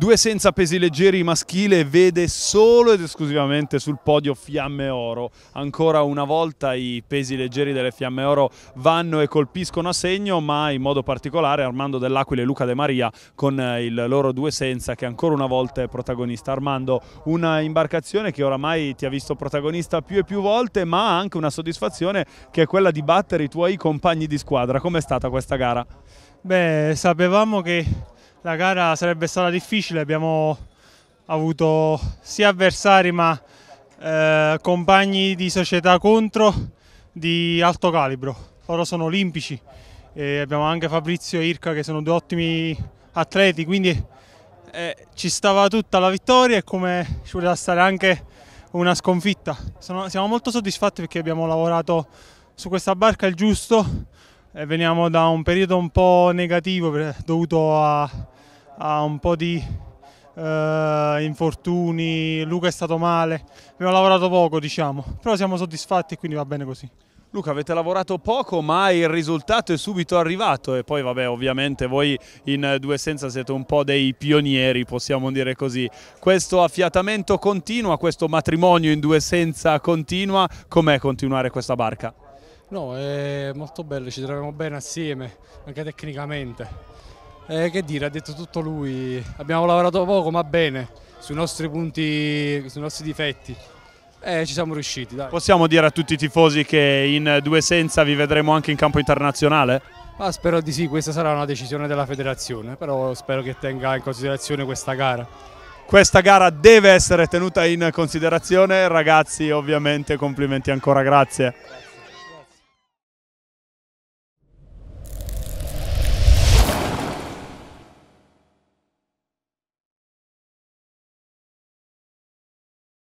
Due senza pesi leggeri maschile vede solo ed esclusivamente sul podio Fiamme Oro. Ancora una volta i pesi leggeri delle Fiamme Oro vanno e colpiscono a segno, ma in modo particolare Armando Dell'Aquila e Luca De Maria con eh, il loro due senza che ancora una volta è protagonista. Armando, una imbarcazione che oramai ti ha visto protagonista più e più volte, ma anche una soddisfazione che è quella di battere i tuoi compagni di squadra. Com'è stata questa gara? Beh, sapevamo che la gara sarebbe stata difficile, abbiamo avuto sia avversari ma eh, compagni di società contro di alto calibro. Loro sono olimpici e abbiamo anche Fabrizio e Irca che sono due ottimi atleti, quindi eh, ci stava tutta la vittoria e come ci voleva stare anche una sconfitta. Sono, siamo molto soddisfatti perché abbiamo lavorato su questa barca il giusto. Eh, veniamo da un periodo un po' negativo dovuto a ha un po' di eh, infortuni, Luca è stato male, abbiamo lavorato poco diciamo, però siamo soddisfatti e quindi va bene così. Luca, avete lavorato poco, ma il risultato è subito arrivato e poi vabbè, ovviamente voi in due senza siete un po' dei pionieri, possiamo dire così. Questo affiatamento continua, questo matrimonio in due senza continua, com'è continuare questa barca? No, è molto bello, ci troviamo bene assieme, anche tecnicamente eh, che dire, ha detto tutto lui. Abbiamo lavorato poco ma bene sui nostri punti, sui nostri difetti. Eh, ci siamo riusciti. Dai. Possiamo dire a tutti i tifosi che in due senza vi vedremo anche in campo internazionale? Ma spero di sì, questa sarà una decisione della federazione, però spero che tenga in considerazione questa gara. Questa gara deve essere tenuta in considerazione, ragazzi ovviamente complimenti ancora, grazie.